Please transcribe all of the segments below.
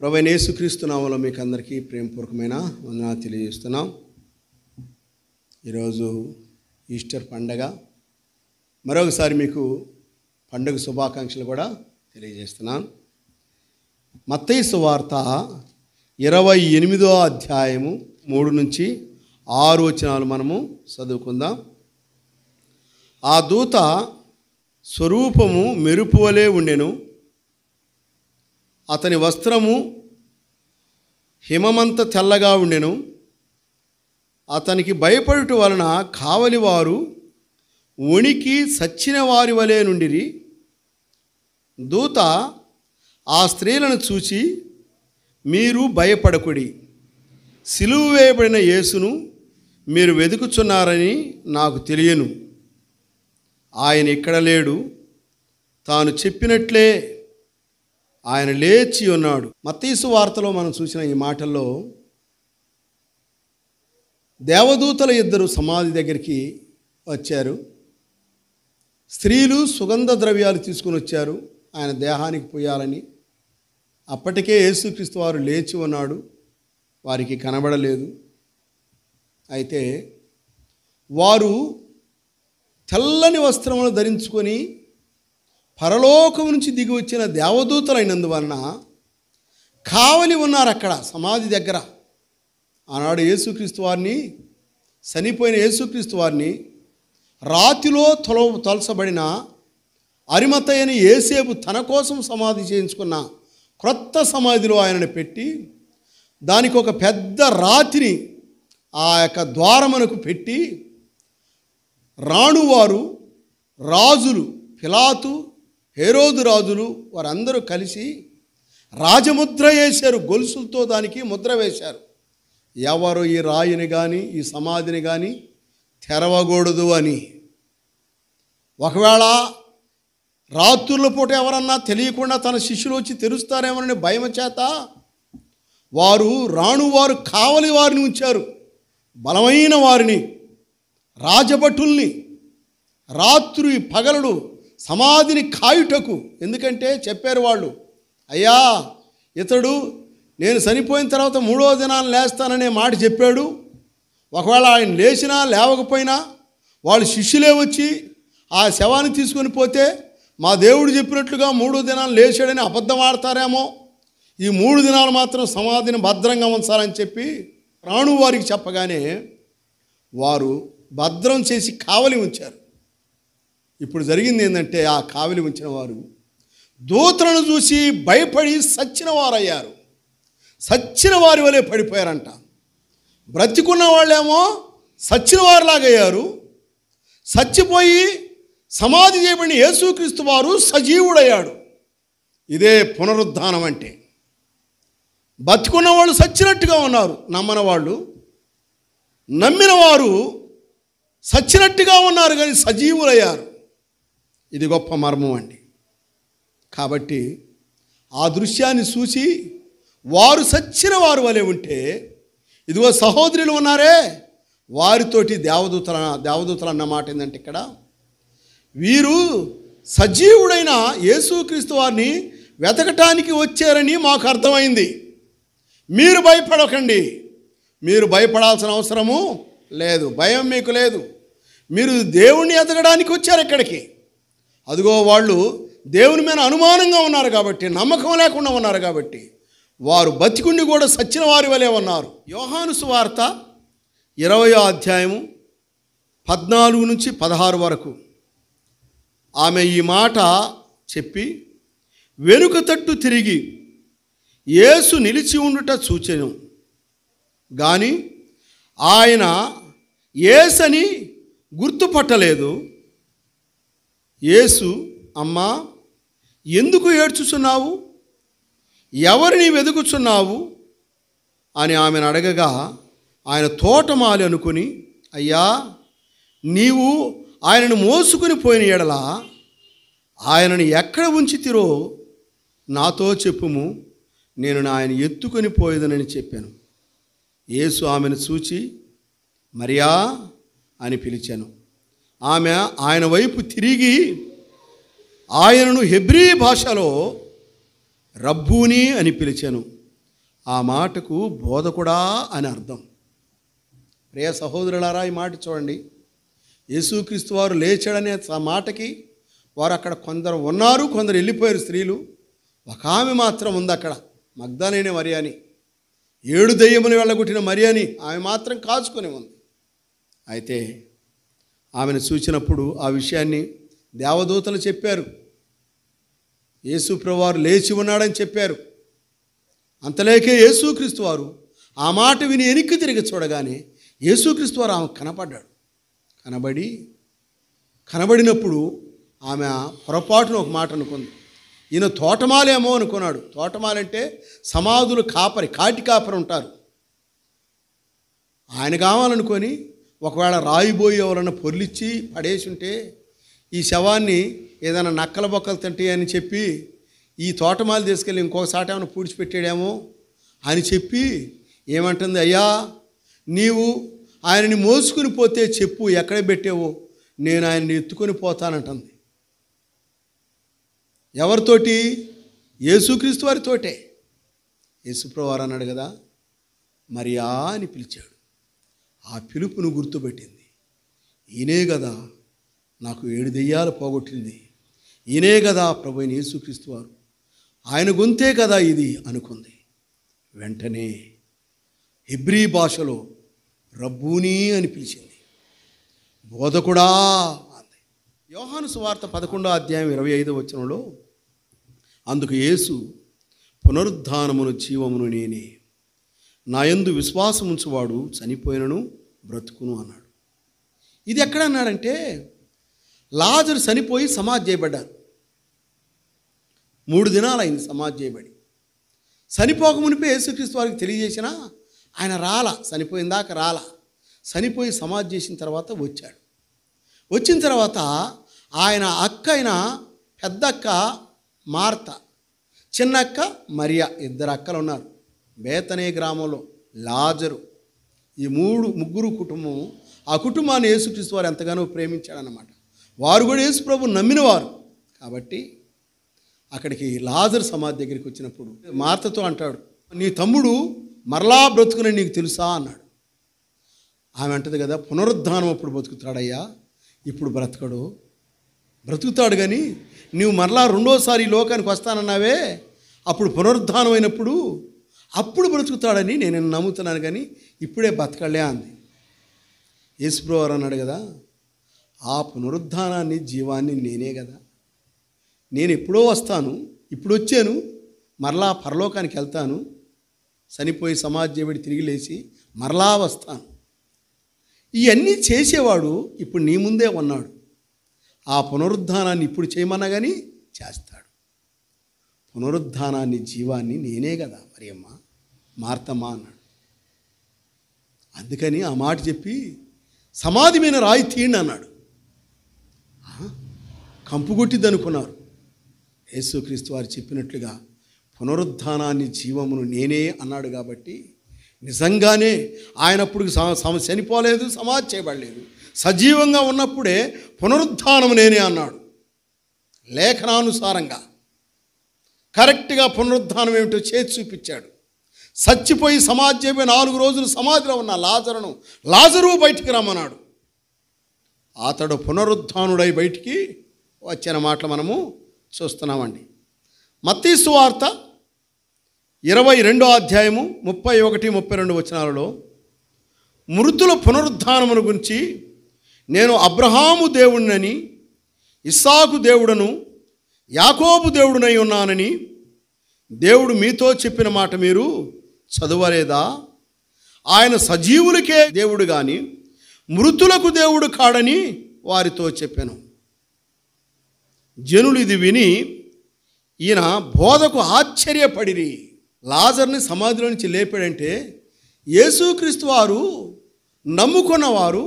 ప్రభు యేసుక్రీస్తు నామంలో మీకు అందరికీ ప్రేమపూర్వకమైన వందనా తెలియజేస్తున్నాం ఈరోజు ఈస్టర్ పండగ మరొకసారి మీకు పండుగ శుభాకాంక్షలు కూడా తెలియజేస్తున్నాను మత్తయ్య వార్త ఇరవై ఎనిమిదో అధ్యాయము మూడు నుంచి ఆరు వచనాలు మనము చదువుకుందాం ఆ దూత స్వరూపము మెరుపువలే ఉండెను అతని వస్త్రము హిమమంత తెల్లగా ఉండెను అతనికి భయపడుట వలన కావలివారు ఉనికి సచ్చిన వారి వలె నుండిరి దూత ఆ స్త్రీలను చూచి మీరు భయపడకుడి సిలువు వేయబడిన యేసును మీరు వెతుకుచున్నారని నాకు తెలియను ఆయన ఇక్కడ లేడు తాను చెప్పినట్లే ఆయన లేచి ఉన్నాడు మతీసు వార్తలో మనం చూసిన ఈ మాటల్లో దేవదూతల ఇద్దరు సమాధి దగ్గరికి వచ్చారు స్త్రీలు సుగంధ ద్రవ్యాలు తీసుకుని వచ్చారు ఆయన దేహానికి పోయాలని అప్పటికే యేసుక్రీస్తు వారు లేచి ఉన్నాడు వారికి కనబడలేదు అయితే వారు తెల్లని వస్త్రములు ధరించుకొని పరలోకం నుంచి దిగి వచ్చిన అయినందువలన కావలి ఉన్నారు అక్కడ సమాధి దగ్గర ఆనాడు యేసుక్రీస్తు వారిని చనిపోయిన యేసుక్రీస్తు వారిని రాతిలో తొల తలసబడిన అయిన ఏసేపు తన కోసం సమాధి చేయించుకున్న క్రొత్త సమాధిలో ఆయనను పెట్టి దానికి ఒక పెద్ద రాతిని ఆ యొక్క ద్వారమునకు పెట్టి రాణువారు రాజులు పిలాతు హేరోదు రాజులు వారందరూ కలిసి రాజముద్ర వేశారు గొలుసులతో దానికి ముద్ర వేశారు ఎవరు ఈ రాయిని కానీ ఈ సమాధిని కానీ తెరవకూడదు అని ఒకవేళ రాత్రుల పూట ఎవరన్నా తెలియకుండా తన శిష్యులు వచ్చి తెరుస్తారేమోనని భయం చేత వారు రాణు వారు కావలి వారిని ఉంచారు బలమైన వారిని రాజభటుల్ని రాత్రి పగలడు సమాధిని కాయుటకు ఎందుకంటే చెప్పారు వాళ్ళు అయ్యా ఇతడు నేను చనిపోయిన తర్వాత మూడో దినాన్ని లేస్తాననే మాట చెప్పాడు ఒకవేళ ఆయన లేచినా లేవకపోయినా వాళ్ళు శిష్యులే వచ్చి ఆ శవాన్ని తీసుకొని పోతే మా దేవుడు చెప్పినట్లుగా మూడో దినాలు లేచాడని అబద్ధం ఆడతారేమో ఈ మూడు దినాలు మాత్రం సమాధిని భద్రంగా ఉంచాలని చెప్పి రాణు వారికి చెప్పగానే వారు భద్రం చేసి కావలి ఉంచారు ఇప్పుడు జరిగింది ఏంటంటే ఆ కావిలి ఉంచిన వారు దూతలను చూసి భయపడి సచ్చిన వారయ్యారు సచ్చిన వారి వలె పడిపోయారంట బ్రతికున్న వాళ్ళేమో సచ్చిన వారిలాగయ్యారు చచ్చిపోయి సమాధి చేయబడిన యేసుక్రీస్తు వారు సజీవుడయ్యాడు ఇదే పునరుద్ధానం అంటే బతుకున్న వాళ్ళు సచ్చినట్టుగా ఉన్నారు నమ్మిన వాళ్ళు నమ్మిన వారు సచ్చినట్టుగా ఉన్నారు కానీ సజీవులయ్యారు ఇది గొప్ప మర్మం అండి కాబట్టి ఆ దృశ్యాన్ని చూసి వారు సచ్చిన వారు వలె ఉంటే ఇదిగో సహోదరులు ఉన్నారే వారితోటి దేవదూతల దేవదూతలు అన్నమాట ఏంటంటే ఇక్కడ వీరు సజీవుడైన యేసుక్రీస్తు వారిని వెతకటానికి వచ్చారని మాకు అర్థమైంది మీరు భయపడకండి మీరు భయపడాల్సిన అవసరము లేదు భయం మీకు లేదు మీరు దేవుణ్ణి ఎతకడానికి వచ్చారు ఇక్కడికి అదిగో వాళ్ళు దేవుని మీద అనుమానంగా ఉన్నారు కాబట్టి నమ్మకం లేకుండా ఉన్నారు కాబట్టి వారు బతికుండి కూడా సచ్చిన వారి వలె ఉన్నారు యోహాను సువార్త ఇరవయో అధ్యాయము పద్నాలుగు నుంచి పదహారు వరకు ఆమె ఈ మాట చెప్పి వెనుక తట్టు తిరిగి యేసు నిలిచి ఉండుట చూచెను కానీ ఆయన ఏసని గుర్తుపట్టలేదు యేసు అమ్మా ఎందుకు ఏడ్చుచున్నావు ఎవరిని వెదుకుచున్నావు అని ఆమెను అడగగా ఆయన తోటమాలి అనుకుని అయ్యా నీవు ఆయనను మోసుకుని పోయిన ఎడలా ఆయనను ఎక్కడ ఉంచితిరో నాతో చెప్పుము నేను నా ఆయన ఎత్తుకొని పోయేదనని చెప్పాను యేసు ఆమెను చూచి మరియా అని పిలిచాను ఆమె ఆయన వైపు తిరిగి ఆయనను హెబ్రీ భాషలో రబ్బూని అని పిలిచాను ఆ మాటకు బోధకుడా అని అర్థం ప్రియ సహోదరులారా ఈ మాట చూడండి యేసుక్రీస్తు వారు లేచాడనే ఆ మాటకి వారు అక్కడ కొందరు ఉన్నారు కొందరు వెళ్ళిపోయారు స్త్రీలు ఒక ఆమె మాత్రం ఉంది అక్కడ మగ్ధనైన మర్యాని ఏడు దెయ్యములు వెళ్ళగొట్టిన మర్యాని ఆమె మాత్రం కాచుకొని ఉంది అయితే ఆమెను చూచినప్పుడు ఆ విషయాన్ని దేవదూతలు చెప్పారు యేసు లేచి ఉన్నాడని చెప్పారు అంతలేకే యేసుక్రీస్తు వారు ఆ మాట విని వెనక్కి తిరిగి చూడగానే యేసుక్రీస్తు వారు ఆమె కనపడ్డాడు కనబడి కనబడినప్పుడు ఆమె పొరపాటున ఒక మాట అనుకుంది ఈయన తోటమాలేమో అనుకున్నాడు తోటమాలంటే సమాధులు కాపరి కాటి కాపరి ఉంటారు ఆయన కావాలనుకొని ఒకవేళ రాయిబోయి ఎవరైనా పొర్లిచ్చి పడేసి ఉంటే ఈ శవాన్ని ఏదైనా నక్కల బొక్కలు తింటాయి అని చెప్పి ఈ తోటమాలు తీసుకెళ్ళి ఇంకొకసారి ఏమైనా పూడ్చిపెట్టాడేమో అని చెప్పి ఏమంటుంది అయ్యా నీవు ఆయనని మోసుకుని పోతే చెప్పు ఎక్కడ పెట్టేవో నేను ఆయన్ని ఎత్తుకొని పోతానంటుంది ఎవరితోటి యేసుక్రీస్తు వారితోటే యేసుప్రవారు అన్నాడు కదా మరియా అని పిలిచాడు ఆ పిలుపును గుర్తుపెట్టింది ఈయనే కదా నాకు ఏడు దెయ్యాలు పోగొట్టింది ఈయనే కదా ప్రభు యేసుక్రీస్తు వారు ఆయన గొంతే కదా ఇది అనుకుంది వెంటనే హిబ్రీ భాషలో రబ్బుని అని పిలిచింది బోధకుడా అంది యోహాను సువార్త పదకొండో అధ్యాయం ఇరవై ఐదో వచనంలో అందుకు యేసు పునరుద్ధానమును జీవమును నేనే నాయందు విశ్వాసముంచువాడు చనిపోయినను బ్రతుకును అన్నాడు ఇది ఎక్కడ అన్నాడంటే లాజరు చనిపోయి సమాధి చేయబడ్డారు మూడు దినాలు అయింది సమాధి చేయబడి చనిపోక మునిపే యేసుక్రీస్తు వారికి తెలియజేసిన ఆయన రాల దాకా రాల చనిపోయి సమాధి చేసిన తర్వాత వచ్చాడు వచ్చిన తర్వాత ఆయన అక్క అయిన పెద్దక్క మార్త చిన్నక్క మరియా ఇద్దరు అక్కలు ఉన్నారు బేతనే గ్రామంలో లాజరు ఈ మూడు ముగ్గురు కుటుంబము ఆ కుటుంబాన్ని యేసుక్రీస్తు వారు ఎంతగానో ప్రేమించాడనమాట వారు కూడా యేసు ప్రభు నమ్మినవారు కాబట్టి అక్కడికి లాజర్ సమాధి దగ్గరికి వచ్చినప్పుడు మాతతో అంటాడు నీ తమ్ముడు మరలా బ్రతుకుని నీకు తెలుసా అన్నాడు ఆమె అంటది కదా పునరుద్ధానం అప్పుడు బ్రతుకుతాడయ్యా ఇప్పుడు బ్రతకడు బ్రతుకుతాడు కానీ నువ్వు మరలా రెండోసారి లోకానికి వస్తానన్నావే అప్పుడు పునరుద్ధానం అయినప్పుడు అప్పుడు బ్రతుకుతాడని నేను నమ్ముతున్నాను కానీ ఇప్పుడే బతకలే అంది యేసుప్రవారు అన్నాడు కదా ఆ పునరుద్ధానాన్ని జీవాన్ని నేనే కదా నేను ఎప్పుడో వస్తాను ఇప్పుడు వచ్చాను మరలా పరలోకానికి వెళ్తాను చనిపోయి సమాజేవిడి తిరిగి లేచి మరలా వస్తాను ఇవన్నీ చేసేవాడు ఇప్పుడు నీ ముందే ఉన్నాడు ఆ పునరుద్ధానాన్ని ఇప్పుడు చేయమన్నా కానీ చేస్తాడు పునరుద్ధానాన్ని జీవాన్ని నేనే కదా మరి అమ్మ మార్తమా అన్నాడు అందుకని ఆ మాట చెప్పి సమాధిమైన రాయి తీయండి అన్నాడు కంపు కొట్టిద్ది అనుకున్నారు యేసుక్రీస్తు వారు చెప్పినట్లుగా పునరుద్ధానాన్ని జీవమును నేనే అన్నాడు కాబట్టి నిజంగానే ఆయన అప్పుడు చనిపోలేదు సమాధి చేయబడలేదు సజీవంగా ఉన్నప్పుడే పునరుద్ధానం నేనే అన్నాడు లేఖనానుసారంగా కరెక్ట్గా పునరుద్ధానం ఏమిటో చేతి చూపించాడు చచ్చిపోయి సమాజమే నాలుగు రోజులు సమాధిలో ఉన్న లాజరును లాజరు బయటికి రమ్మన్నాడు అతడు పునరుద్ధానుడై బయటికి వచ్చిన మాటలు మనము చూస్తున్నామండి మత్తీసు వార్త ఇరవై రెండో అధ్యాయము ముప్పై ఒకటి ముప్పై రెండు వచనాలలో మృతుల పునరుద్ధానమును గురించి నేను అబ్రహాము దేవుడినని ఇస్సాకు దేవుడను యాకోబు దేవుడునై ఉన్నానని దేవుడు మీతో చెప్పిన మాట మీరు చదవలేదా ఆయన సజీవులకే దేవుడు కానీ మృతులకు దేవుడు కాడని వారితో చెప్పాను జనులు ఇది విని ఈయన బోధకు ఆశ్చర్యపడి లాజర్ని సమాధిలో నుంచి లేపాడంటే యేసుక్రీస్తు వారు నమ్ముకున్నవారు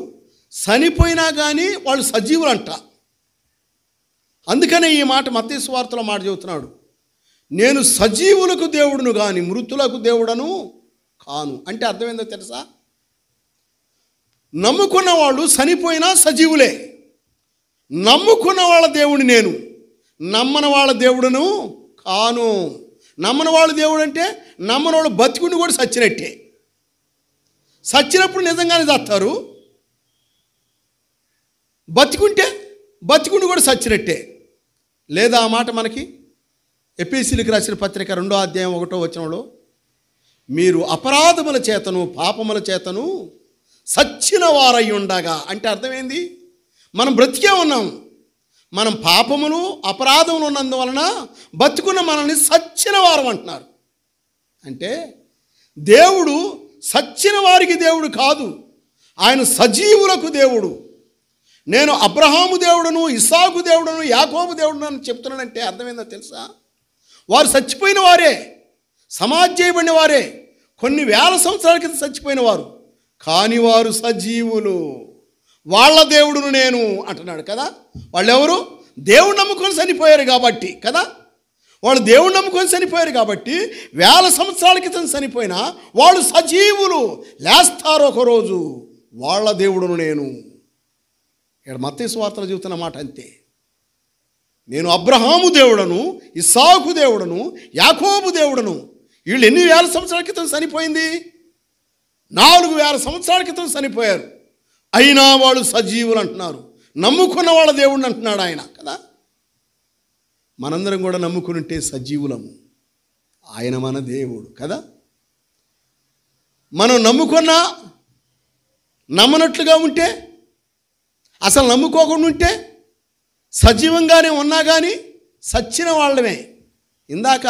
చనిపోయినా కానీ వాళ్ళు సజీవులంట అందుకనే ఈ మాట మత్స్య వార్తలో మాట చెబుతున్నాడు నేను సజీవులకు దేవుడును కానీ మృతులకు దేవుడను కాను అంటే అర్థమైందో తెలుసా నమ్ముకున్న వాళ్ళు చనిపోయినా సజీవులే నమ్ముకున్న వాళ్ళ దేవుడిని నేను నమ్మని వాళ్ళ దేవుడును కాను నమ్మని వాళ్ళ దేవుడు అంటే నమ్మని వాళ్ళు బతికుండి కూడా సచ్చినట్టే సచ్చినప్పుడు నిజంగానే చేస్తారు బతికుంటే బతికుండి కూడా సచ్చినట్టే లేదా ఆ మాట మనకి ఎపిసిలికి రాసిన పత్రిక రెండో అధ్యాయం ఒకటో వచనంలో మీరు అపరాధముల చేతను పాపముల చేతను సచ్చిన వారై ఉండగా అంటే అర్థమైంది మనం బ్రతికే ఉన్నాం మనం పాపములు అపరాధములు ఉన్నందువలన బతుకున్న మనల్ని సచ్చిన వారం అంటున్నారు అంటే దేవుడు సచ్చిన వారికి దేవుడు కాదు ఆయన సజీవులకు దేవుడు నేను అబ్రహాము దేవుడును ఇసాకు దేవుడును యాకోబు దేవుడును అని చెప్తున్నానంటే అర్థమైందో తెలుసా వారు చచ్చిపోయిన వారే సమాజ్ చేయబడిన వారే కొన్ని వేల సంవత్సరాల క్రితం చచ్చిపోయిన వారు కాని వారు సజీవులు వాళ్ళ దేవుడును నేను అంటున్నాడు కదా వాళ్ళెవరు దేవుడు నమ్ముకొని చనిపోయారు కాబట్టి కదా వాళ్ళు దేవుడు నమ్ముకొని చనిపోయారు కాబట్టి వేల సంవత్సరాల క్రితం చనిపోయినా వాళ్ళు సజీవులు లేస్తారు ఒకరోజు వాళ్ళ దేవుడును నేను ఇక్కడ మత్స్య వార్తలు చెబుతున్న మాట అంతే నేను అబ్రహాము దేవుడను ఇసాకు దేవుడను యాకోబు దేవుడను వీళ్ళు ఎన్ని వేల సంవత్సరాల క్రితం చనిపోయింది నాలుగు వేల సంవత్సరాల క్రితం చనిపోయారు అయినా వాళ్ళు సజీవులు అంటున్నారు నమ్ముకున్న వాళ్ళ దేవుడిని అంటున్నాడు ఆయన కదా మనందరం కూడా నమ్ముకుని ఉంటే సజీవులము ఆయన మన దేవుడు కదా మనం నమ్ముకున్నా నమ్మనట్లుగా ఉంటే అసలు నమ్ముకోకుండా ఉంటే సజీవంగానే ఉన్నా కానీ సచ్చిన వాళ్ళమే ఇందాక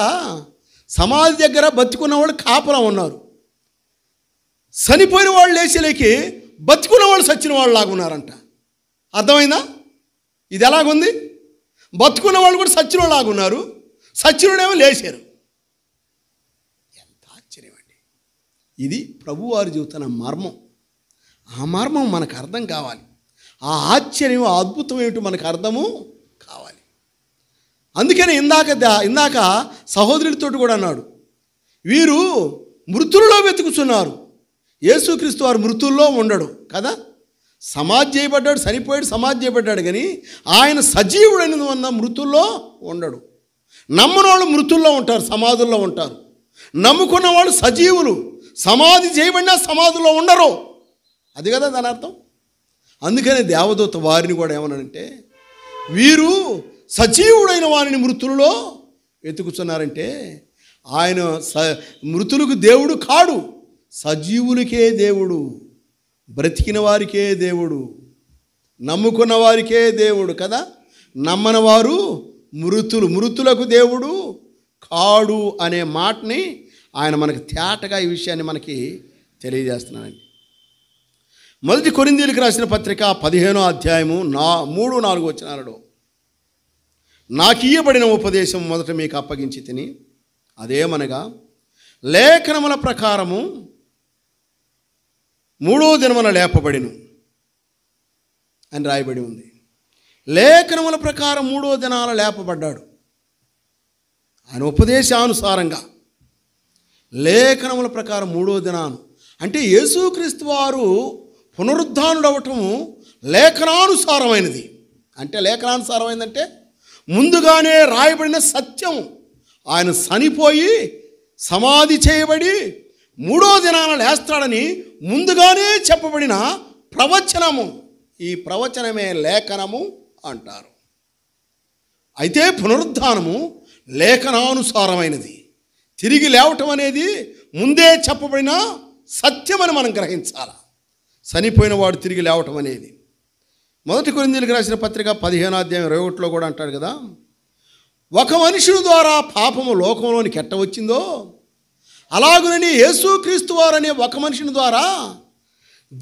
సమాధి దగ్గర బతుకున్న వాళ్ళు కాపలా ఉన్నారు చనిపోయిన వాళ్ళు లేచలేకి బతుకున్న వాళ్ళు సచ్చిన వాళ్ళు ఉన్నారంట అర్థమైందా ఇది ఎలాగుంది బతుకున్న వాళ్ళు కూడా సచ్చిన లాగున్నారు సచ్చినుడేమో లేచారు ఎంత ఆశ్చర్యం అండి ఇది ప్రభువారు చెబుతున్న మర్మం ఆ మర్మం మనకు అర్థం కావాలి ఆ ఆశ్చర్యం ఆ అద్భుతం ఏమిటో మనకు అర్థము కావాలి అందుకనే ఇందాక ఇందాక సహోదరుడితో కూడా అన్నాడు వీరు మృతులలో వెతుకుతున్నారు యేసుక్రీస్తు వారు మృతుల్లో ఉండడు కదా సమాజ్ చేయబడ్డాడు సరిపోయాడు సమాజ్ చేయబడ్డాడు కానీ ఆయన సజీవుడని అన్న మృతుల్లో ఉండడు నమ్మని వాళ్ళు మృతుల్లో ఉంటారు సమాధుల్లో ఉంటారు నమ్ముకున్న వాళ్ళు సజీవులు సమాధి చేయబడినా సమాధుల్లో ఉండరు అది కదా దాని అర్థం అందుకనే దేవదూత వారిని కూడా ఏమన్నానంటే వీరు సజీవుడైన వారిని మృతులలో వెతుకుతున్నారంటే ఆయన స మృతులకు దేవుడు కాడు సజీవులకే దేవుడు బ్రతికిన వారికే దేవుడు నమ్ముకున్న వారికే దేవుడు కదా నమ్మని వారు మృతులు మృతులకు దేవుడు కాడు అనే మాటని ఆయన మనకు తేటగా ఈ విషయాన్ని మనకి తెలియజేస్తున్నానండి మొదటి కొరిందీలకు రాసిన పత్రిక పదిహేనో అధ్యాయము నా మూడు నాలుగు వచ్చినాలలో నాకు ఇయ్యబడిన ఉపదేశం మొదట మీకు అప్పగించి తిని అదేమనగా లేఖనముల ప్రకారము మూడో దినమున లేపబడిను అని రాయబడి ఉంది లేఖనముల ప్రకారం మూడో దినాల లేపబడ్డాడు ఆయన ఉపదేశానుసారంగా లేఖనముల ప్రకారం మూడో దినాను అంటే యేసుక్రీస్తు వారు పునరుద్ధానుడవటము లేఖనానుసారమైనది అంటే లేఖనానుసారమైందంటే ముందుగానే రాయబడిన సత్యం ఆయన చనిపోయి సమాధి చేయబడి మూడో దినాన లేస్తాడని ముందుగానే చెప్పబడిన ప్రవచనము ఈ ప్రవచనమే లేఖనము అంటారు అయితే పునరుద్ధానము లేఖనానుసారమైనది తిరిగి లేవటం అనేది ముందే చెప్పబడిన సత్యమని మనం గ్రహించాలి చనిపోయిన వాడు తిరిగి లేవటం అనేది మొదటి కొరిందీలకు రాసిన పత్రిక పదిహేను అధ్యాయం ఇరవై ఒకటిలో కూడా అంటాడు కదా ఒక మనుషుడు ద్వారా పాపము లోకంలోనికి ఎట్ట వచ్చిందో అలాగునని యేసుక్రీస్తు వారనే ఒక మనుషుని ద్వారా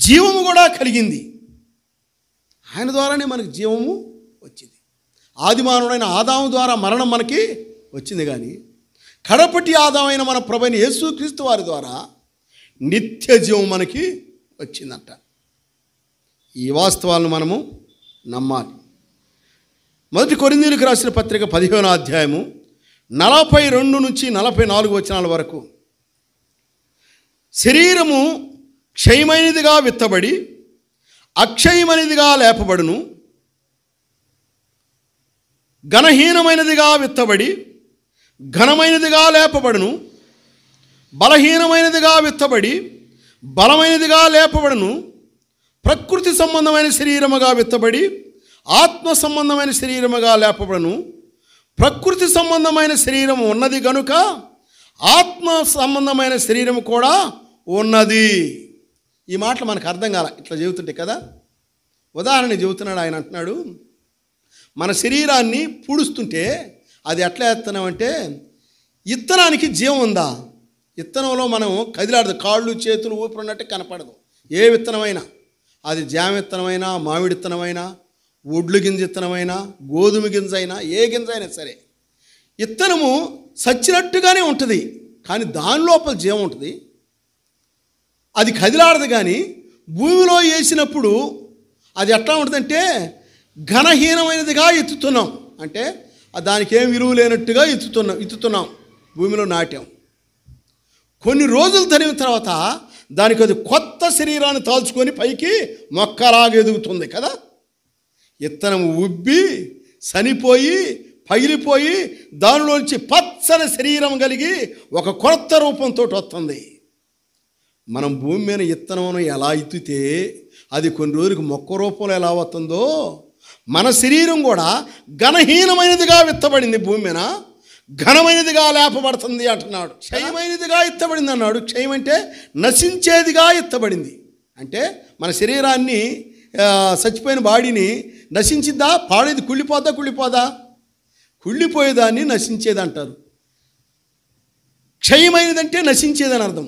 జీవము కూడా కలిగింది ఆయన ద్వారానే మనకు జీవము వచ్చింది ఆదిమానవుడైన ఆదాము ద్వారా మరణం మనకి వచ్చింది కానీ కడపటి ఆదామైన మన ప్రభైన యేసుక్రీస్తు వారి ద్వారా నిత్య జీవం మనకి వచ్చిందట ఈ వాస్తవాలను మనము నమ్మాలి మొదటి కొరిందీలకు రాసిన పత్రిక పదిహేనో అధ్యాయము నలభై రెండు నుంచి నలభై నాలుగు వచనాల వరకు శరీరము క్షయమైనదిగా విత్తబడి అక్షయమైనదిగా లేపబడును ఘనహీనమైనదిగా విత్తబడి ఘనమైనదిగా లేపబడును బలహీనమైనదిగా విత్తబడి బలమైనదిగా లేపబడను ప్రకృతి సంబంధమైన శరీరముగా విత్తబడి ఆత్మ సంబంధమైన శరీరముగా లేపబడను ప్రకృతి సంబంధమైన శరీరం ఉన్నది గనుక ఆత్మ సంబంధమైన శరీరం కూడా ఉన్నది ఈ మాటలు మనకు అర్థం కాల ఇట్లా చెబుతుంటే కదా ఉదాహరణ చెబుతున్నాడు ఆయన అంటున్నాడు మన శరీరాన్ని పూడుస్తుంటే అది ఎట్లా ఎత్తనం అంటే ఇత్తనానికి జీవం ఉందా విత్తనంలో మనం కదిలాడదు కాళ్ళు చేతులు ఊపిరినట్టు కనపడదు ఏ విత్తనమైనా అది జామ విత్తనమైనా మామిడి విత్తనమైనా ఒడ్లు గింజ విత్తనమైనా గోధుమ గింజ అయినా ఏ గింజ అయినా సరే విత్తనము సచ్చినట్టుగానే ఉంటుంది కానీ దాని లోపల జీవం ఉంటుంది అది కదిలాడదు కానీ భూమిలో వేసినప్పుడు అది ఎట్లా ఉంటుందంటే ఘనహీనమైనదిగా ఎత్తుతున్నాం అంటే దానికి ఏం విలువ లేనట్టుగా ఎత్తుతున్నాం ఎత్తుతున్నాం భూమిలో నాట్యం కొన్ని రోజులు తరిగిన తర్వాత దానికి అది కొత్త శరీరాన్ని తాల్చుకొని పైకి మొక్కలాగా ఎదుగుతుంది కదా ఇత్తనం ఉబ్బి చనిపోయి పగిలిపోయి దానిలోంచి పచ్చని శరీరం కలిగి ఒక కొత్త రూపంతో వస్తుంది మనం భూమి మీద ఇత్తనం ఎలా ఎత్తితే అది కొన్ని రోజులకి మొక్క రూపంలో ఎలా అవుతుందో మన శరీరం కూడా ఘనహీనమైనదిగా విత్తబడింది భూమి మీద ఘనమైనదిగా లేపబడుతుంది అంటున్నాడు క్షయమైనదిగా ఎత్తబడింది అన్నాడు క్షయం అంటే నశించేదిగా ఎత్తబడింది అంటే మన శరీరాన్ని చచ్చిపోయిన బాడీని నశించిద్దా పాడేది కుళ్ళిపోదా కుళ్ళిపోదా కుళ్ళిపోయేదాన్ని నశించేది అంటారు క్షయమైనదంటే నశించేదని అర్థం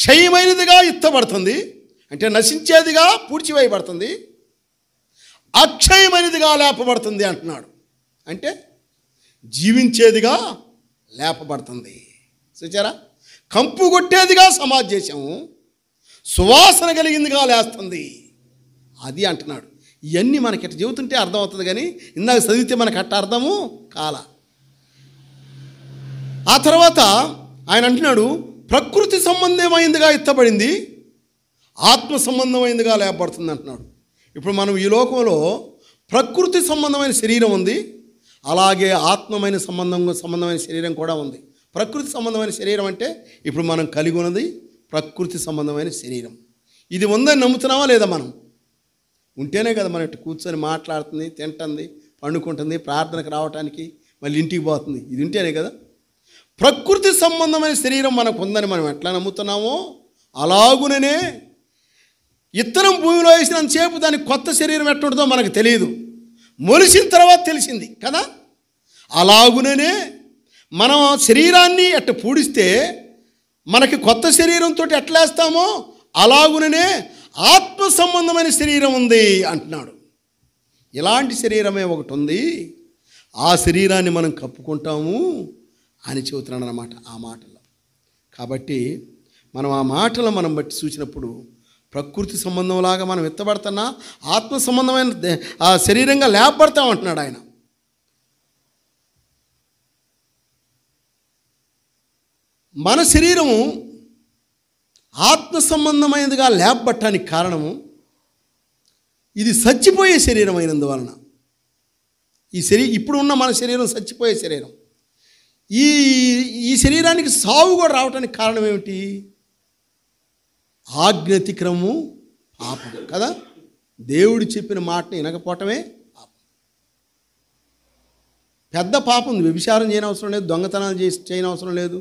క్షయమైనదిగా ఎత్తబడుతుంది అంటే నశించేదిగా పూడ్చివేయబడుతుంది అక్షయమైనదిగా లేపబడుతుంది అంటున్నాడు అంటే జీవించేదిగా లేపబడుతుంది చూచారా కంపు కొట్టేదిగా సమాజేశం సువాసన కలిగిందిగా లేస్తుంది అది అంటున్నాడు ఇవన్నీ మనకి ఇట్లా చెబుతుంటే అర్థమవుతుంది కానీ ఇందాక చదివితే మనకి అట్ట అర్థము కాల ఆ తర్వాత ఆయన అంటున్నాడు ప్రకృతి సంబంధమైందిగా ఎత్తబడింది ఆత్మ సంబంధమైందిగా లేపబడుతుంది అంటున్నాడు ఇప్పుడు మనం ఈ లోకంలో ప్రకృతి సంబంధమైన శరీరం ఉంది అలాగే ఆత్మమైన సంబంధం సంబంధమైన శరీరం కూడా ఉంది ప్రకృతి సంబంధమైన శరీరం అంటే ఇప్పుడు మనం కలిగి ఉన్నది ప్రకృతి సంబంధమైన శరీరం ఇది ఉందని నమ్ముతున్నావా లేదా మనం ఉంటేనే కదా మనం కూర్చొని మాట్లాడుతుంది తింటుంది పండుకుంటుంది ప్రార్థనకు రావడానికి మళ్ళీ ఇంటికి పోతుంది ఇది ఉంటేనే కదా ప్రకృతి సంబంధమైన శరీరం మనకు ఉందని మనం ఎట్లా నమ్ముతున్నామో అలాగుననే ఇత్తరం భూమిలో వేసినంతసేపు దాని కొత్త శరీరం ఎట్టుంటుందో మనకు తెలియదు మొలిసిన తర్వాత తెలిసింది కదా అలాగునే మనం ఆ శరీరాన్ని అట్ట పూడిస్తే మనకి కొత్త శరీరంతో ఎట్లేస్తామో అలాగుననే ఆత్మ సంబంధమైన శరీరం ఉంది అంటున్నాడు ఇలాంటి శరీరమే ఒకటి ఉంది ఆ శరీరాన్ని మనం కప్పుకుంటాము అని చెబుతున్నాడు అన్నమాట ఆ మాటలో కాబట్టి మనం ఆ మాటలు మనం బట్టి చూసినప్పుడు ప్రకృతి సంబంధంలాగా మనం ఎత్తబడుతున్నా ఆత్మ సంబంధమైన ఆ శరీరంగా లేపడతామంటున్నాడు ఆయన మన శరీరము ఆత్మ సంబంధమైనదిగా లేపబట్టడానికి కారణము ఇది చచ్చిపోయే శరీరం అయినందువలన ఈ శరీ ఇప్పుడు ఉన్న మన శరీరం చచ్చిపోయే శరీరం ఈ ఈ శరీరానికి సావు కూడా రావటానికి కారణం ఏమిటి ఆజ్ఞ అతిక్రమము ఆపం కదా దేవుడు చెప్పిన మాటని వినకపోవటమే పెద్ద పాపం వ్యభిచారం చేయనవసరం లేదు దొంగతనాలు చేసి చేయనవసరం లేదు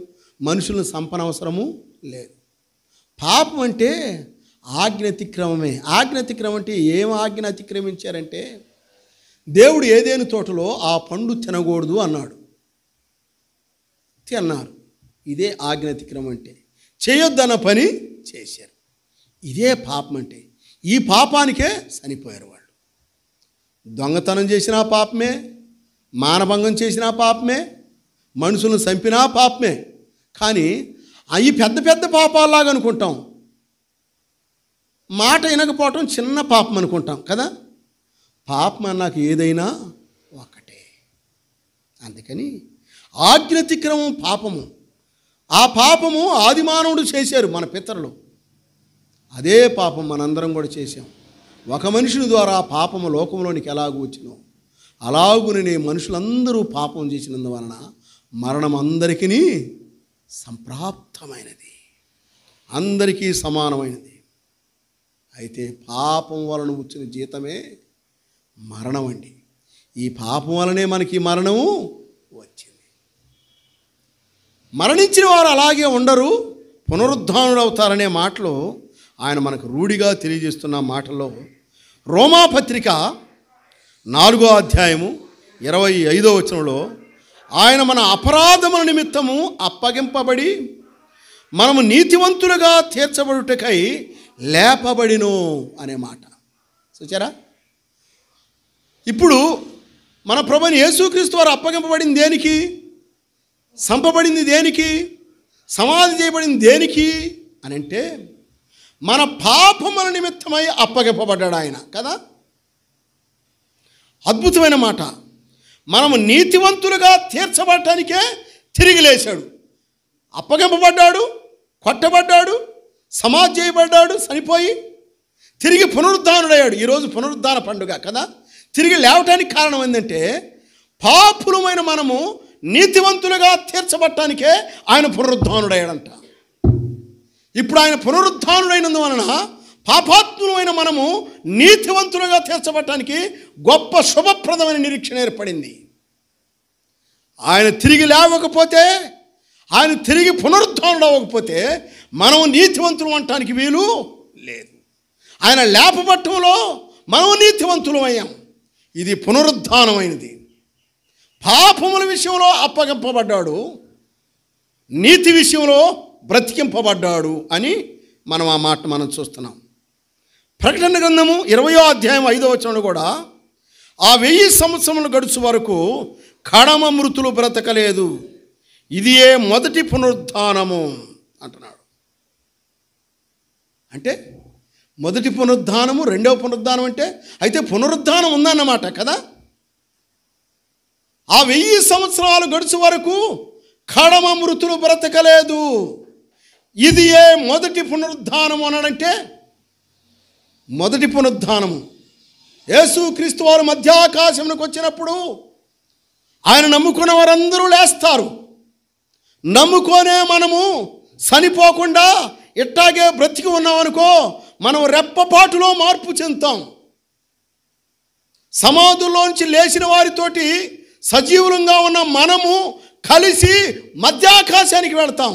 మనుషులను సంపనవసరము లేదు పాపం అంటే ఆజ్ఞ అతిక్రమమే ఆజ్ఞ అతిక్రమం అంటే ఏం ఆజ్ఞ అతిక్రమించారంటే దేవుడు ఏదేని తోటలో ఆ పండు తినకూడదు అన్నాడు తిన్నారు ఇదే ఆజ్ఞ అతిక్రమం అంటే చేయొద్దన్న పని చేశారు ఇదే పాపం అంటే ఈ పాపానికే చనిపోయారు వాళ్ళు దొంగతనం చేసిన పాపమే మానభంగం చేసిన పాపమే మనుషులను చంపినా పాపమే కానీ అవి పెద్ద పెద్ద పాపాలాగా అనుకుంటాం మాట వినకపోవటం చిన్న పాపం అనుకుంటాం కదా పాపం అన్నాక ఏదైనా ఒకటే అందుకని ఆజ్ఞతిక్రమం పాపము ఆ పాపము ఆదిమానవుడు చేశారు మన పితరులు అదే పాపం మనందరం కూడా చేశాం ఒక మనుషుని ద్వారా పాపము లోకంలోనికి ఎలాగూ వచ్చినో అలాగుననే మనుషులందరూ పాపం చేసినందువలన మరణం అందరికీ సంప్రాప్తమైనది అందరికీ సమానమైనది అయితే పాపం వలన వచ్చిన జీతమే మరణం అండి ఈ పాపం వలనే మనకి మరణము వచ్చింది మరణించిన వారు అలాగే ఉండరు పునరుద్ధానులు అవుతారనే మాటలు ఆయన మనకు రూఢిగా తెలియజేస్తున్న మాటలో రోమాపత్రిక నాలుగో అధ్యాయము ఇరవై ఐదో వచనంలో ఆయన మన అపరాధముల నిమిత్తము అప్పగింపబడి మనము నీతివంతులుగా తీర్చబడుటకై లేపబడిను అనే మాట చూచారా ఇప్పుడు మన ప్రభుని యేసుక్రీస్తు వారు అప్పగింపబడింది దేనికి సంపబడింది దేనికి సమాధి చేయబడింది దేనికి అని అంటే మన పాపముల నిమిత్తమై అప్పగింపబడ్డాడు ఆయన కదా అద్భుతమైన మాట మనము నీతివంతులుగా తీర్చబడటానికే తిరిగి లేచాడు అప్పగింపబడ్డాడు కొట్టబడ్డాడు సమాజ్ చేయబడ్డాడు చనిపోయి తిరిగి పునరుద్ధానుడయ్యాడు ఈరోజు పునరుద్ధాన పండుగ కదా తిరిగి లేవటానికి కారణం ఏంటంటే పాపులమైన మనము నీతివంతులుగా తీర్చబట్టానికే ఆయన పునరుద్ధానుడయ్యాడంట ఇప్పుడు ఆయన పునరుద్ధానుడైనందువలన పాపాత్ములమైన మనము నీతివంతులుగా తీర్చబడటానికి గొప్ప శుభప్రదమైన నిరీక్షణ ఏర్పడింది ఆయన తిరిగి లేవకపోతే ఆయన తిరిగి పునరుద్ధానుడు అవ్వకపోతే మనం నీతివంతులు అంటానికి వీలు లేదు ఆయన లేపబట్టంలో మనం నీతివంతులు అయ్యాం ఇది పునరుద్ధానమైనది పాపముల విషయంలో అప్పగింపబడ్డాడు నీతి విషయంలో బ్రతికింపబడ్డాడు అని మనం ఆ మాట మనం చూస్తున్నాం ప్రకటన గ్రంథము ఇరవయో అధ్యాయం ఐదో వచనంలో కూడా ఆ వెయ్యి సంవత్సరములు గడుచు వరకు కడమ మృతులు బ్రతకలేదు ఇది ఏ మొదటి పునరుద్ధానము అంటున్నాడు అంటే మొదటి పునరుద్ధానము రెండవ పునరుద్ధానం అంటే అయితే పునరుద్ధానం ఉందన్నమాట కదా ఆ వెయ్యి సంవత్సరాలు గడుచు వరకు కడమ మృతులు బ్రతకలేదు ఇది ఏ మొదటి పునరుద్ధానము అనంటే మొదటి పునరుద్ధానము యేసు క్రీస్తు వారు మధ్యాకాశంలోకి వచ్చినప్పుడు ఆయన నమ్ముకున్న వారందరూ లేస్తారు నమ్ముకొనే మనము చనిపోకుండా ఇట్టాగే బ్రతికి ఉన్నామనుకో మనం రెప్పపాటులో మార్పు చెందుతాం సమాధుల్లోంచి లేచిన వారితోటి సజీవులంగా ఉన్న మనము కలిసి మధ్యాకాశానికి వెళతాం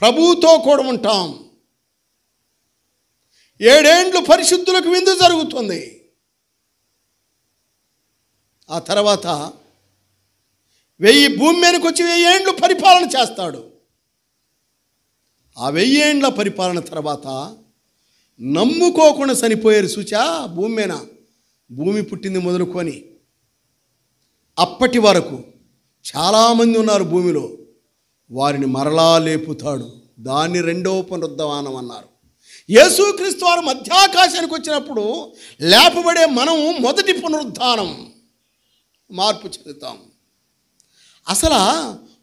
ప్రభువుతో కూడా ఉంటాం ఏడేండ్లు పరిశుద్ధులకు విందు జరుగుతుంది ఆ తర్వాత వెయ్యి భూమి మీదకి వచ్చి వెయ్యి ఏండ్లు పరిపాలన చేస్తాడు ఆ వెయ్యి ఏండ్ల పరిపాలన తర్వాత నమ్ముకోకుండా చనిపోయారు సూచా భూమి మీద భూమి పుట్టింది మొదలుకొని అప్పటి వరకు చాలామంది ఉన్నారు భూమిలో వారిని మరలా లేపుతాడు దాన్ని రెండవ పునరుద్ధవానం అన్నారు యేసుక్రీస్తు వారు మధ్యాకాశానికి వచ్చినప్పుడు లేపబడే మనం మొదటి పునరుద్ధానం మార్పు చెందుతాం అసలు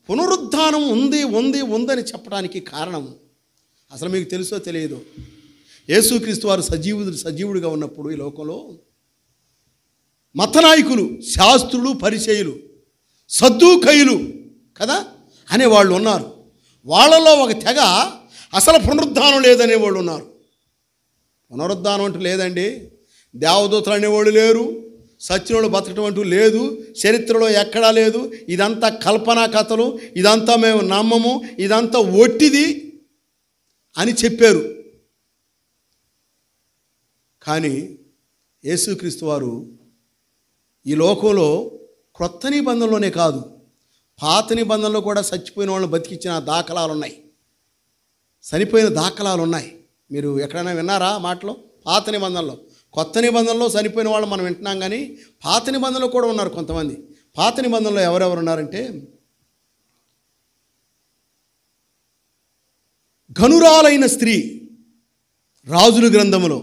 పునరుద్ధానం ఉంది ఉంది ఉందని చెప్పడానికి కారణం అసలు మీకు తెలుసో తెలియదు యేసుక్రీస్తు వారు సజీవుడు సజీవుడిగా ఉన్నప్పుడు ఈ లోకంలో మతనాయకులు శాస్త్రులు పరిచయులు సద్దుకయులు కదా అనే వాళ్ళు ఉన్నారు వాళ్ళలో ఒక తెగ అసలు పునరుద్ధానం లేదనే వాళ్ళు ఉన్నారు పునరుద్ధానం అంటూ లేదండి దేవదూతలు అనేవాళ్ళు లేరు సత్యుడు బతకటం అంటూ లేదు చరిత్రలో ఎక్కడా లేదు ఇదంతా కల్పనా కథలు ఇదంతా మేము నమ్మము ఇదంతా ఒట్టిది అని చెప్పారు కానీ యేసుక్రీస్తు వారు ఈ లోకంలో క్రొత్త నిబంధనలోనే కాదు పాత నిబంధనలో కూడా చచ్చిపోయిన వాళ్ళు బతికించిన దాఖలాలు ఉన్నాయి చనిపోయిన దాఖలాలు ఉన్నాయి మీరు ఎక్కడైనా విన్నారా మాటలో పాత నిబంధనలో కొత్త నిబంధనలో చనిపోయిన వాళ్ళు మనం వింటున్నాం కానీ పాత నిబంధనలు కూడా ఉన్నారు కొంతమంది పాత నిబంధనలో ఎవరెవరు ఉన్నారంటే ఘనురాలైన స్త్రీ రాజుల గ్రంథములో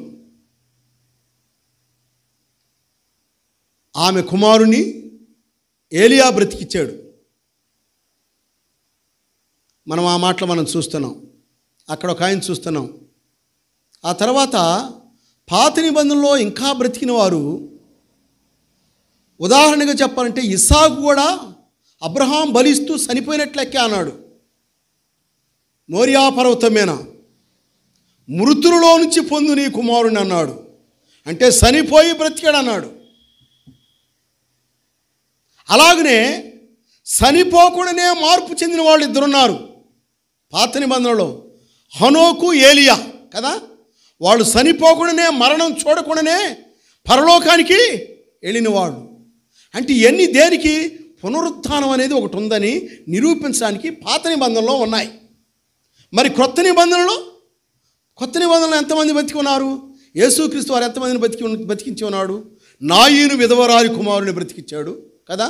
ఆమె కుమారుని ఏలియా బ్రతికిచ్చాడు మనం ఆ మాటలు మనం చూస్తున్నాం అక్కడ ఒక ఆయన చూస్తున్నాం ఆ తర్వాత పాత నిబంధనలో ఇంకా బ్రతికిన వారు ఉదాహరణగా చెప్పాలంటే ఇసాకు కూడా అబ్రహాం బలిస్తూ చనిపోయినట్లెక్కే అన్నాడు మోరియా పర్వతమేనా మృతులలో నుంచి పొందు నీ కుమారుని అన్నాడు అంటే చనిపోయి బ్రతికాడు అన్నాడు అలాగనే చనిపోకుండానే మార్పు చెందిన వాళ్ళు ఇద్దరున్నారు పాత నిబంధనలో హనోకు ఏలియా కదా వాళ్ళు చనిపోకుండానే మరణం చూడకుండానే పరలోకానికి వెళ్ళినవాడు అంటే ఇవన్నీ దేనికి పునరుత్థానం అనేది ఒకటి ఉందని నిరూపించడానికి పాత నిబంధనలో ఉన్నాయి మరి క్రొత్త నిబంధనలు కొత్త నిబంధనలు ఎంతమంది బతికి ఉన్నారు యేసుక్రీస్తు వారు ఎంతమందిని బతికి బతికించి ఉన్నాడు నాయును విధవరాలి కుమారుని బ్రతికించాడు కదా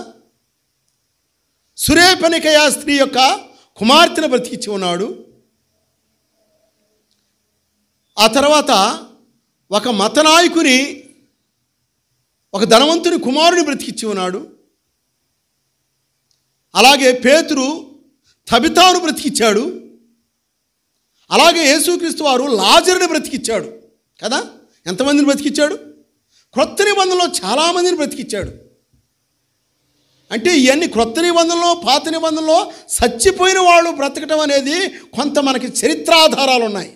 సురేపనికయ స్త్రీ యొక్క కుమార్తెను బ్రతికించి ఉన్నాడు ఆ తర్వాత ఒక మతనాయకుని ఒక ధనవంతుని కుమారుని బ్రతికిచ్చి ఉన్నాడు అలాగే పేతురు తబితాను బ్రతికిచ్చాడు అలాగే యేసుక్రీస్తు వారు లాజర్ని బ్రతికిచ్చాడు కదా ఎంతమందిని బ్రతికిచ్చాడు క్రొత్త నిబంధనలో చాలామందిని బ్రతికిచ్చాడు అంటే ఇవన్నీ క్రొత్త నిబంధనలో పాత నిబంధనలో చచ్చిపోయిన వాళ్ళు బ్రతకటం అనేది కొంత మనకి చరిత్రాధారాలు ఉన్నాయి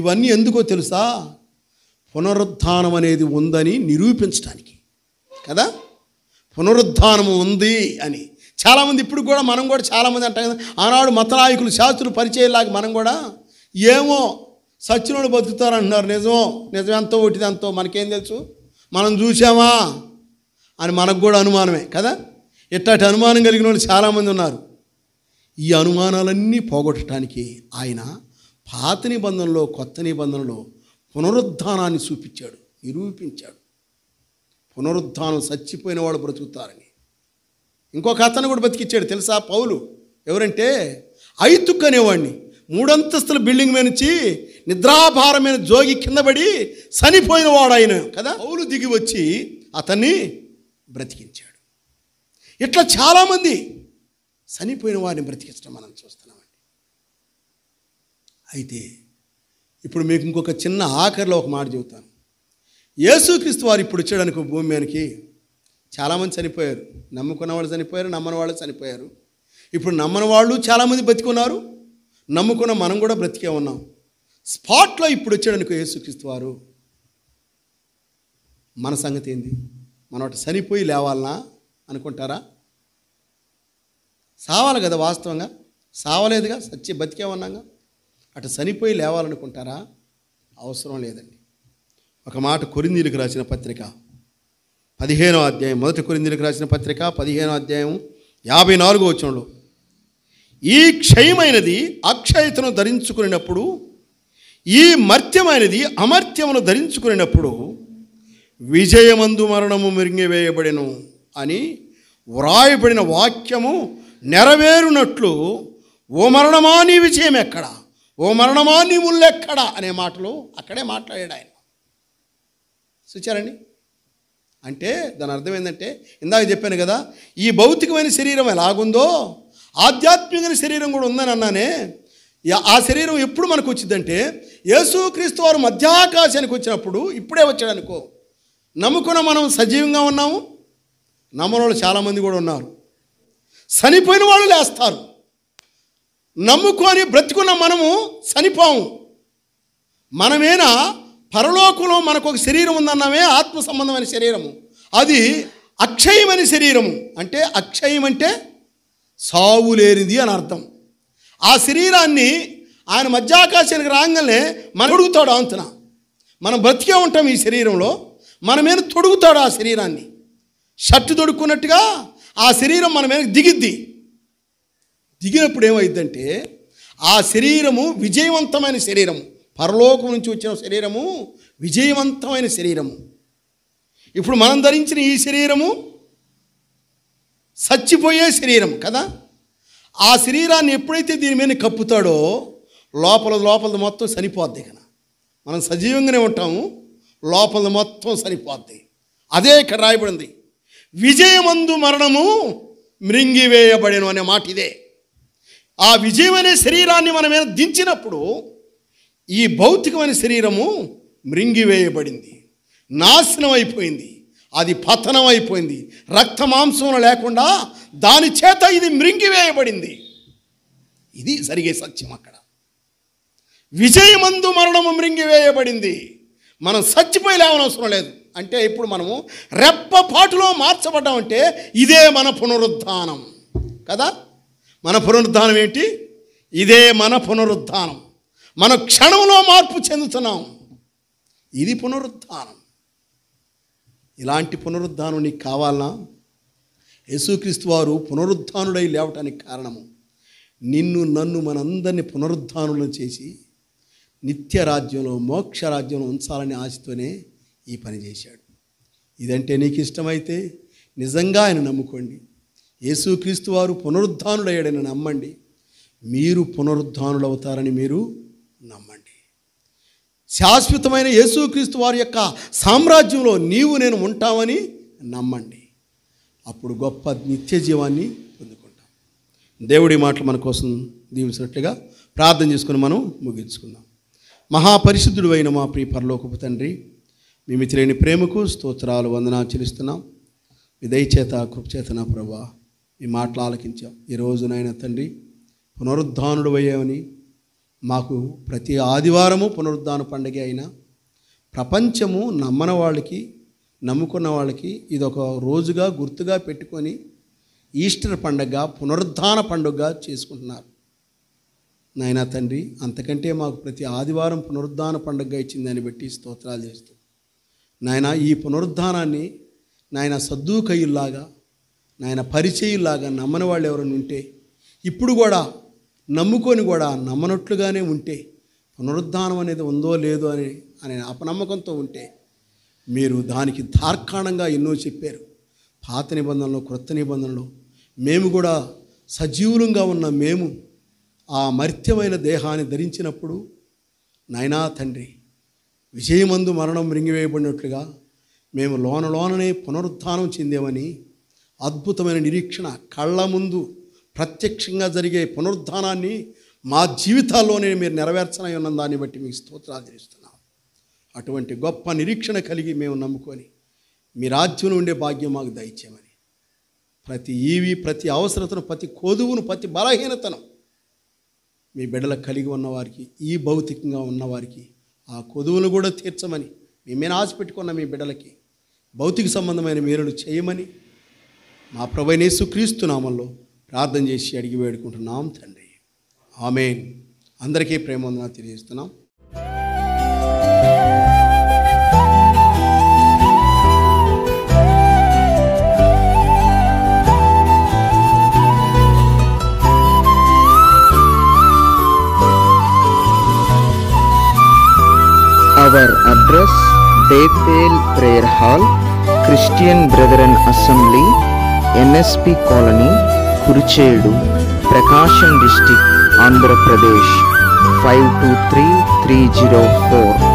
ఇవన్నీ ఎందుకో తెలుసా పునరుద్ధానం అనేది ఉందని నిరూపించడానికి కదా పునరుద్ధానం ఉంది అని చాలామంది ఇప్పుడు కూడా మనం కూడా చాలామంది అంటాం కదా ఆనాడు మతనాయకులు శాస్త్రులు పరిచయలాగా మనం కూడా ఏమో సచ్చినోడు బతుకుతారంటున్నారు నిజమో ఎంతో ఒకటిదంతో మనకేం తెలుసు మనం చూసామా అని మనకు కూడా అనుమానమే కదా ఇట్లాంటి అనుమానం కలిగిన వాళ్ళు చాలామంది ఉన్నారు ఈ అనుమానాలన్నీ పోగొట్టడానికి ఆయన పాత నిబంధనలో కొత్త నిబంధనలో పునరుద్ధానాన్ని చూపించాడు నిరూపించాడు పునరుద్ధానం చచ్చిపోయిన వాడు బ్రతుకుతారని ఇంకొక అతను కూడా బతికిచ్చాడు తెలుసా పౌలు ఎవరంటే ఐతుక్ అనేవాడిని మూడంతస్తుల బిల్డింగ్ మీద నుంచి నిద్రాభారమైన జోగి కిందపడి చనిపోయిన వాడు ఆయన కదా పౌలు దిగి వచ్చి అతన్ని బ్రతికించాడు ఇట్లా చాలామంది చనిపోయిన వారిని బ్రతికించడం మనం చూస్తున్నామండి అయితే ఇప్పుడు మీకు ఇంకొక చిన్న ఆఖరిలో ఒక మాట చెబుతాను యేసుక్రీస్తు వారు ఇప్పుడు వచ్చేయడానికి భూమి మీదకి చాలామంది చనిపోయారు నమ్ముకున్న వాళ్ళు చనిపోయారు నమ్మని వాళ్ళు చనిపోయారు ఇప్పుడు నమ్మని వాళ్ళు చాలామంది బతికున్నారు నమ్ముకున్న మనం కూడా బ్రతికే ఉన్నాం స్పాట్లో ఇప్పుడు వచ్చాడనుకో యేసుక్రీస్తు వారు మన సంగతి ఏంది మనం చనిపోయి లేవాలనా అనుకుంటారా సావాలి కదా వాస్తవంగా సావలేదుగా సచ్చి బతికే ఉన్నాగా అటు చనిపోయి లేవాలనుకుంటారా అవసరం లేదండి ఒక మాట కొరిందీలకు రాసిన పత్రిక పదిహేనో అధ్యాయం మొదటి కొరిందీలకు రాసిన పత్రిక పదిహేనో అధ్యాయం యాభై నాలుగో వచ్చంలో ఈ క్షయమైనది అక్షయతను ధరించుకునేటప్పుడు ఈ మర్త్యమైనది అమర్త్యమును ధరించుకునేటప్పుడు విజయమందు మరణము వేయబడిను అని వ్రాయబడిన వాక్యము నెరవేరునట్లు ఓ మరణమా నీ విజయం ఎక్కడ ఓ మరణమా నీ ఎక్కడ అనే మాటలు అక్కడే మాట్లాడాడు ఆయన చూచారండి అంటే దాని అర్థం ఏంటంటే ఇందాక చెప్పాను కదా ఈ భౌతికమైన శరీరం ఎలాగుందో ఆధ్యాత్మికమైన శరీరం కూడా ఉందని అన్నానే ఆ శరీరం ఎప్పుడు మనకు వచ్చిందంటే యేసుక్రీస్తు వారు మధ్యాకాశానికి వచ్చినప్పుడు ఇప్పుడే వచ్చాడనుకో నమ్ముకున్న మనం సజీవంగా ఉన్నాము నమ్మని వాళ్ళు చాలామంది కూడా ఉన్నారు చనిపోయిన వాళ్ళు లేస్తారు నమ్ముకొని బ్రతికున్న మనము చనిపోము మనమేనా పరలోకంలో మనకు ఒక శరీరం ఉందన్నామే ఆత్మ సంబంధమైన శరీరము అది అక్షయమైన శరీరము అంటే అక్షయం అంటే సావు లేనిది అని అర్థం ఆ శరీరాన్ని ఆయన మధ్యాకాశానికి రాగానే మన తొడుగుతాడు అంతన మనం బ్రతికే ఉంటాం ఈ శరీరంలో మనమేన తొడుగుతాడు ఆ శరీరాన్ని షర్టు తొడుక్కున్నట్టుగా ఆ శరీరం మన మీద దిగిద్ది దిగినప్పుడు ఏమైందంటే ఆ శరీరము విజయవంతమైన శరీరము పరలోకం నుంచి వచ్చిన శరీరము విజయవంతమైన శరీరము ఇప్పుడు మనం ధరించిన ఈ శరీరము చచ్చిపోయే శరీరం కదా ఆ శరీరాన్ని ఎప్పుడైతే దీని మీద కప్పుతాడో లోపల లోపల మొత్తం చనిపోద్ది కదా మనం సజీవంగానే ఉంటాము లోపల మొత్తం చనిపోద్ది అదే ఇక్కడ రాయబడింది విజయమందు మరణము మృంగివేయబడేను అనే మాట ఇదే ఆ విజయం అనే శరీరాన్ని మనమే దించినప్పుడు ఈ భౌతికమైన శరీరము మృంగివేయబడింది నాశనం అయిపోయింది అది పతనం అయిపోయింది రక్త మాంసం లేకుండా దాని చేత ఇది మృంగివేయబడింది ఇది జరిగే సత్యం అక్కడ విజయమందు మరణము మృంగివేయబడింది మనం చచ్చిపోయి లేవనవసరం లేదు అంటే ఇప్పుడు మనము రెప్పపాటులో అంటే ఇదే మన పునరుద్ధానం కదా మన పునరుద్ధానం ఏంటి ఇదే మన పునరుద్ధానం మన క్షణంలో మార్పు చెందుతున్నాం ఇది పునరుద్ధానం ఇలాంటి పునరుద్ధానం నీకు కావాలా యేసుక్రీస్తు వారు పునరుద్ధానుడై లేవటానికి కారణము నిన్ను నన్ను మనందరినీ పునరుద్ధానులను చేసి నిత్య రాజ్యంలో మోక్ష రాజ్యంలో ఉంచాలనే ఆశతోనే ఈ పని చేశాడు ఇదంటే నీకు ఇష్టమైతే నిజంగా ఆయన నమ్ముకోండి యేసుక్రీస్తు వారు పునరుద్ధానుడయ్యాడని నమ్మండి మీరు పునరుద్ధానులవుతారని మీరు నమ్మండి శాశ్వతమైన యేసుక్రీస్తు వారి యొక్క సామ్రాజ్యంలో నీవు నేను ఉంటామని నమ్మండి అప్పుడు గొప్ప నిత్య జీవాన్ని పొందుకుంటాం దేవుడి మాటలు మన కోసం దీవించినట్లుగా ప్రార్థన చేసుకుని మనం ముగించుకుందాం మహాపరిశుద్ధుడు అయిన మా ప్రియ పరలోకపు తండ్రి మేము తెలియని ప్రేమకు స్తోత్రాలు వందనాలు చెల్లిస్తున్నాం మీ దయచేత కృపచేతన ప్రభా మీ మాటలు ఆలకించాం ఈరోజునైనా తండ్రి పునరుద్ధానుడు అయ్యామని మాకు ప్రతి ఆదివారము పునరుద్ధాన పండుగ అయినా ప్రపంచము నమ్మన వాళ్ళకి నమ్ముకున్న వాళ్ళకి ఇది ఒక రోజుగా గుర్తుగా పెట్టుకొని ఈస్టర్ పండగ పునరుద్ధాన పండుగ చేసుకుంటున్నారు నాయనా తండ్రి అంతకంటే మాకు ప్రతి ఆదివారం పునరుద్ధాన పండుగ ఇచ్చిందని బట్టి స్తోత్రాలు చేస్తూ నాయన ఈ పునరుద్ధానాన్ని నాయన సద్దుకయ్యులాగా నాయన పరిచయుల్లాగా నమ్మని వాళ్ళు ఎవరైనా ఉంటే ఇప్పుడు కూడా నమ్ముకొని కూడా నమ్మనట్లుగానే ఉంటే పునరుద్ధానం అనేది ఉందో లేదో అని అనే అపనమ్మకంతో ఉంటే మీరు దానికి ధార్కాణంగా ఎన్నో చెప్పారు పాత నిబంధనలు క్రొత్త నిబంధనలు మేము కూడా సజీవులంగా ఉన్న మేము ఆ మర్త్యమైన దేహాన్ని ధరించినప్పుడు నాయనా తండ్రి విజయమందు మరణం మృంగివేయబడినట్లుగా మేము లోన లోననే పునరుత్థానం చెందేమని అద్భుతమైన నిరీక్షణ కళ్ళ ముందు ప్రత్యక్షంగా జరిగే పునరుద్ధానాన్ని మా జీవితాల్లోనే మీరు నెరవేర్చనై ఉన్న దాన్ని బట్టి మీకు స్తోత్రాలు తెలుస్తున్నాం అటువంటి గొప్ప నిరీక్షణ కలిగి మేము నమ్ముకొని మీ రాజ్యంలో ఉండే భాగ్యం మాకు దయచేయమని ప్రతి ఈవి ప్రతి అవసరతను ప్రతి కొదువును ప్రతి బలహీనతను మీ బిడ్డలకు కలిగి ఉన్నవారికి ఈ భౌతికంగా ఉన్నవారికి ఆ కొదువులు కూడా తీర్చమని మేమేనా ఆశ పెట్టుకున్న మీ బిడ్డలకి భౌతిక సంబంధమైన మేలు చేయమని మా ప్రభైనేసు క్రీస్తు నామంలో ప్రార్థన చేసి అడిగి వేడుకుంటున్నాం తండ్రి ఆమెన్ అందరికీ ప్రేమ తెలియజేస్తున్నాం our address Bethel prayer hall Christian brethren assembly NSP colony Kurichedu Prakasam district Andhra Pradesh five two three three zero four